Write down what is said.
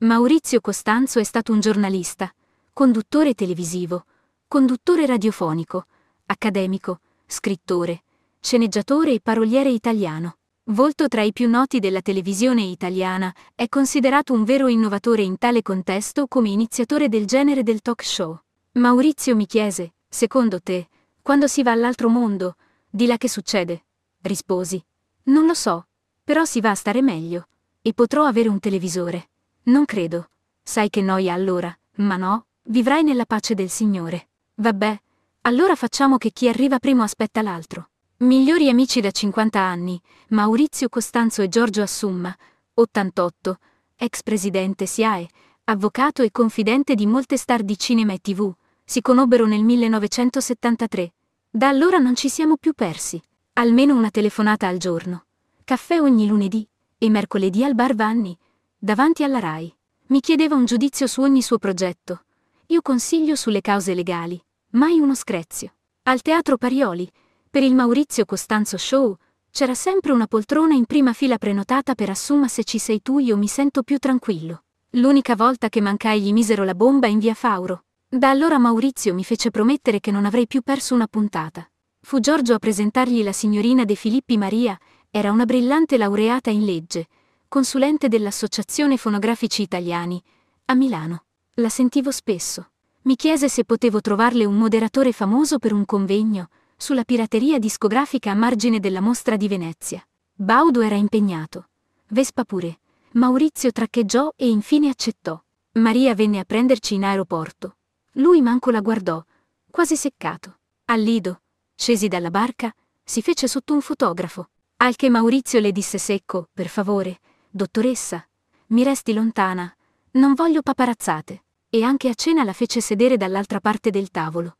Maurizio Costanzo è stato un giornalista, conduttore televisivo, conduttore radiofonico, accademico, scrittore, sceneggiatore e paroliere italiano. Volto tra i più noti della televisione italiana, è considerato un vero innovatore in tale contesto come iniziatore del genere del talk show. Maurizio mi chiese, secondo te, quando si va all'altro mondo, di là che succede? Risposi, non lo so, però si va a stare meglio, e potrò avere un televisore. Non credo. Sai che noia allora, ma no, vivrai nella pace del Signore. Vabbè, allora facciamo che chi arriva primo aspetta l'altro. Migliori amici da 50 anni, Maurizio Costanzo e Giorgio Assumma, 88, ex presidente SIAE, avvocato e confidente di molte star di cinema e tv, si conobbero nel 1973. Da allora non ci siamo più persi, almeno una telefonata al giorno. Caffè ogni lunedì e mercoledì al bar Vanni, davanti alla RAI. Mi chiedeva un giudizio su ogni suo progetto. Io consiglio sulle cause legali, mai uno screzio. Al teatro Parioli, per il Maurizio Costanzo Show, c'era sempre una poltrona in prima fila prenotata per Assuma se ci sei tu io mi sento più tranquillo. L'unica volta che mancai gli misero la bomba in via Fauro. Da allora Maurizio mi fece promettere che non avrei più perso una puntata. Fu Giorgio a presentargli la signorina De Filippi Maria, era una brillante laureata in legge, consulente dell'Associazione Fonografici Italiani, a Milano. La sentivo spesso. Mi chiese se potevo trovarle un moderatore famoso per un convegno sulla pirateria discografica a margine della mostra di Venezia. Baudo era impegnato. Vespa pure. Maurizio traccheggiò e infine accettò. Maria venne a prenderci in aeroporto. Lui manco la guardò, quasi seccato. Al Lido, scesi dalla barca, si fece sotto un fotografo. Al che Maurizio le disse secco, per favore, Dottoressa, mi resti lontana, non voglio paparazzate. E anche a cena la fece sedere dall'altra parte del tavolo.